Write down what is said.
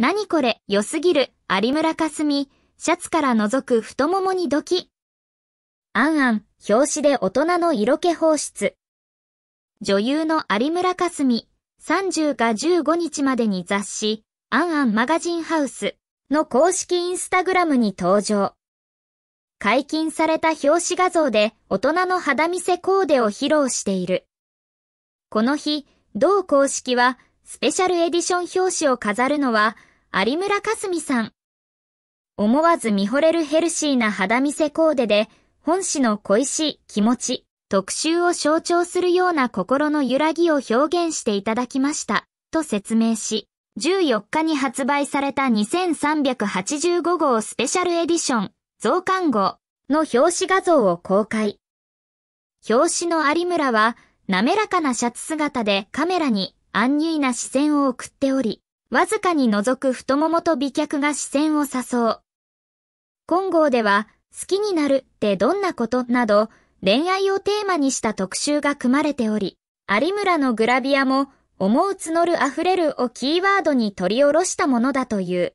何これ、良すぎる、有村架純、シャツから覗く太ももにドキ。あんあん、表紙で大人の色気放出。女優の有村架純、30が15日までに雑誌、あんあんマガジンハウスの公式インスタグラムに登場。解禁された表紙画像で大人の肌見せコーデを披露している。この日、同公式はスペシャルエディション表紙を飾るのは有村かすみさん。思わず見惚れるヘルシーな肌見せコーデで、本誌の恋し気持ち、特集を象徴するような心の揺らぎを表現していただきました、と説明し、14日に発売された2385号スペシャルエディション、増刊号の表紙画像を公開。表紙の有村は、滑らかなシャツ姿でカメラに安入な視線を送っており、わずかに覗く太ももと美脚が視線を誘う。今号では、好きになるってどんなことなど、恋愛をテーマにした特集が組まれており、有村のグラビアも、思う募る溢れるをキーワードに取り下ろしたものだという。